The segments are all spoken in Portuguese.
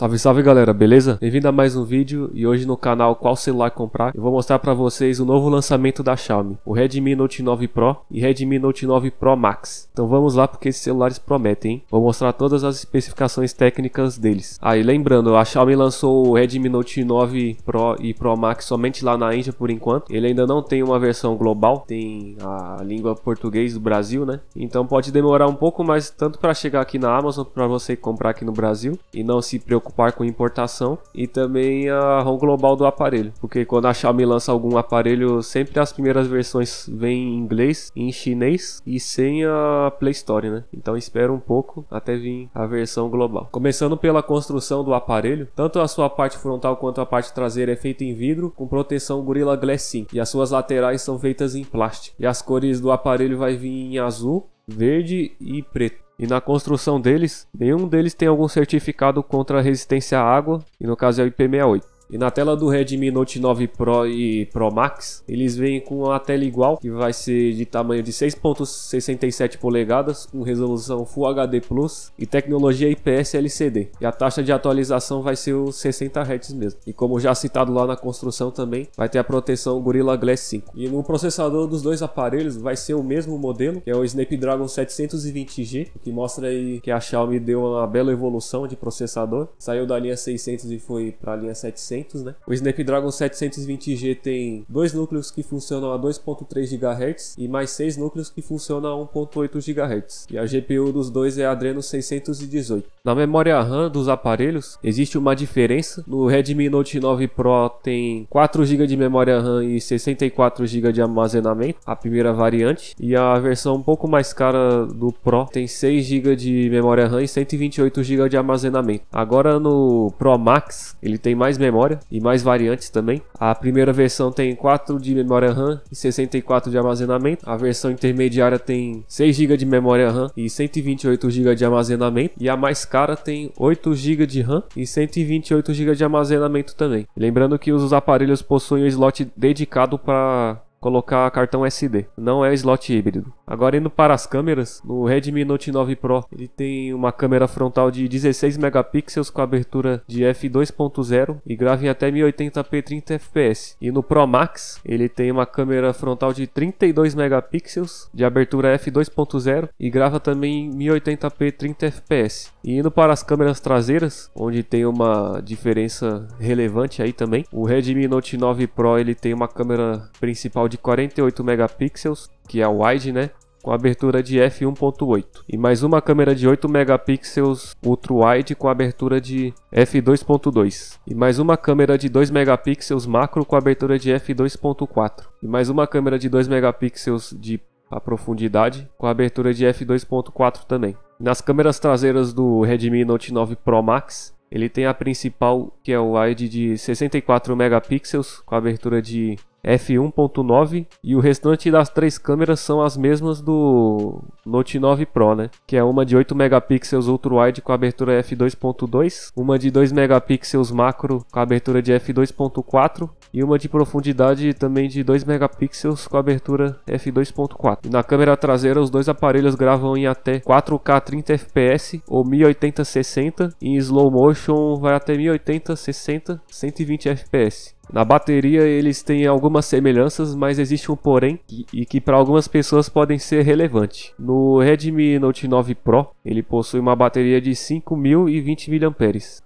Salve, salve galera, beleza? Bem-vindo a mais um vídeo e hoje no canal Qual Celular Comprar eu vou mostrar para vocês o novo lançamento da Xiaomi, o Redmi Note 9 Pro e Redmi Note 9 Pro Max. Então vamos lá porque esses celulares prometem, hein? Vou mostrar todas as especificações técnicas deles. Aí ah, lembrando, a Xiaomi lançou o Redmi Note 9 Pro e Pro Max somente lá na Índia por enquanto. Ele ainda não tem uma versão global, tem a língua português do Brasil, né? Então pode demorar um pouco mais tanto para chegar aqui na Amazon para você comprar aqui no Brasil e não se preocupar preocupar com importação e também a ROM global do aparelho, porque quando a Xiaomi lança algum aparelho, sempre as primeiras versões vêm em inglês, em chinês e sem a Play Store, né? Então espera um pouco até vir a versão global. Começando pela construção do aparelho, tanto a sua parte frontal quanto a parte traseira é feita em vidro com proteção Gorilla Glass 5 e as suas laterais são feitas em plástico. E as cores do aparelho vai vir em azul, verde e preto. E na construção deles, nenhum deles tem algum certificado contra resistência à água, e no caso é o IP68. E na tela do Redmi Note 9 Pro e Pro Max, eles vêm com uma tela igual, que vai ser de tamanho de 6.67 polegadas, com resolução Full HD Plus e tecnologia IPS LCD. E a taxa de atualização vai ser os 60 Hz mesmo. E como já citado lá na construção também, vai ter a proteção Gorilla Glass 5. E no processador dos dois aparelhos vai ser o mesmo modelo, que é o Snapdragon 720G, que mostra aí que a Xiaomi deu uma bela evolução de processador. Saiu da linha 600 e foi para a linha 700 né? O Snapdragon 720G tem dois núcleos que funcionam a 2.3 GHz e mais seis núcleos que funcionam a 1.8 GHz. E a GPU dos dois é Adreno 618. Na memória RAM dos aparelhos, existe uma diferença. No Redmi Note 9 Pro tem 4 GB de memória RAM e 64 GB de armazenamento, a primeira variante. E a versão um pouco mais cara do Pro tem 6 GB de memória RAM e 128 GB de armazenamento. Agora no Pro Max, ele tem mais memória memória e mais variantes também. A primeira versão tem 4 de memória RAM e 64 de armazenamento. A versão intermediária tem 6 GB de memória RAM e 128 GB de armazenamento. E a mais cara tem 8 GB de RAM e 128 GB de armazenamento também. Lembrando que os aparelhos possuem um slot dedicado para colocar cartão SD, não é slot híbrido. Agora indo para as câmeras, no Redmi Note 9 Pro, ele tem uma câmera frontal de 16 megapixels com abertura de f2.0 e grava em até 1080p 30 fps. E no Pro Max, ele tem uma câmera frontal de 32 megapixels de abertura f2.0 e grava também em 1080p 30 fps. E indo para as câmeras traseiras, onde tem uma diferença relevante aí também, o Redmi Note 9 Pro ele tem uma câmera principal de 48 megapixels, que é wide, né? Com abertura de f1.8 e mais uma câmera de 8 megapixels ultra wide com abertura de f2.2 e mais uma câmera de 2 megapixels macro com abertura de f2.4 e mais uma câmera de 2 megapixels de a profundidade com a abertura de f2.4 também. Nas câmeras traseiras do Redmi Note 9 Pro Max, ele tem a principal que é o wide de 64 megapixels com a abertura de f1.9 e o restante das três câmeras são as mesmas do Note 9 Pro, né? Que é uma de 8 megapixels ultra-wide com abertura f2.2, uma de 2 megapixels macro com abertura de f2.4 e uma de profundidade também de 2 megapixels com abertura f2.4. Na câmera traseira os dois aparelhos gravam em até 4K 30 fps ou 1080 60 e em slow motion vai até 1080 60 120 fps. Na bateria eles têm algumas semelhanças, mas existe um porém e, e que para algumas pessoas podem ser relevante. No Redmi Note 9 Pro, ele possui uma bateria de 5020 mAh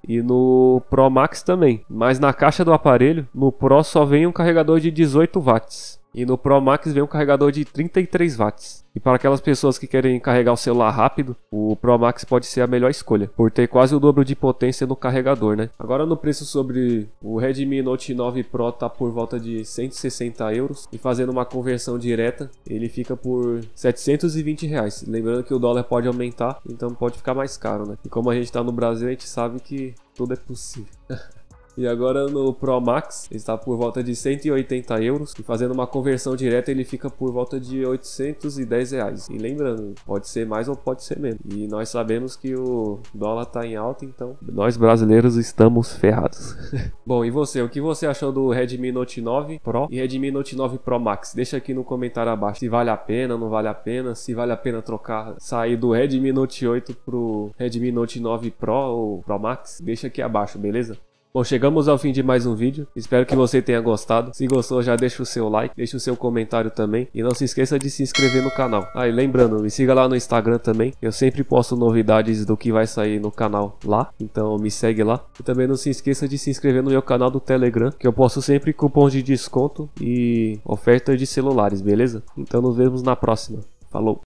e no Pro Max também, mas na caixa do aparelho, no Pro só vem um carregador de 18 watts. E no Pro Max vem um carregador de 33 watts. E para aquelas pessoas que querem carregar o celular rápido, o Pro Max pode ser a melhor escolha, por ter quase o dobro de potência no carregador, né? Agora no preço sobre o Redmi Note 9 Pro tá por volta de 160 euros e fazendo uma conversão direta ele fica por 720 reais. Lembrando que o dólar pode aumentar, então pode ficar mais caro, né? E como a gente está no Brasil, a gente sabe que tudo é possível. E agora no Pro Max está por volta de 180 euros. E fazendo uma conversão direta, ele fica por volta de 810 reais. E lembrando, pode ser mais ou pode ser menos. E nós sabemos que o dólar está em alta, então nós brasileiros estamos ferrados. Bom, e você? O que você achou do Redmi Note 9 Pro e Redmi Note 9 Pro Max? Deixa aqui no comentário abaixo se vale a pena, não vale a pena, se vale a pena trocar, sair do Redmi Note 8 pro Redmi Note 9 Pro ou Pro Max. Deixa aqui abaixo, beleza? Bom, chegamos ao fim de mais um vídeo. Espero que você tenha gostado. Se gostou, já deixa o seu like, deixa o seu comentário também. E não se esqueça de se inscrever no canal. Ah, e lembrando, me siga lá no Instagram também. Eu sempre posto novidades do que vai sair no canal lá. Então me segue lá. E também não se esqueça de se inscrever no meu canal do Telegram, que eu posto sempre cupons de desconto e oferta de celulares, beleza? Então nos vemos na próxima. Falou!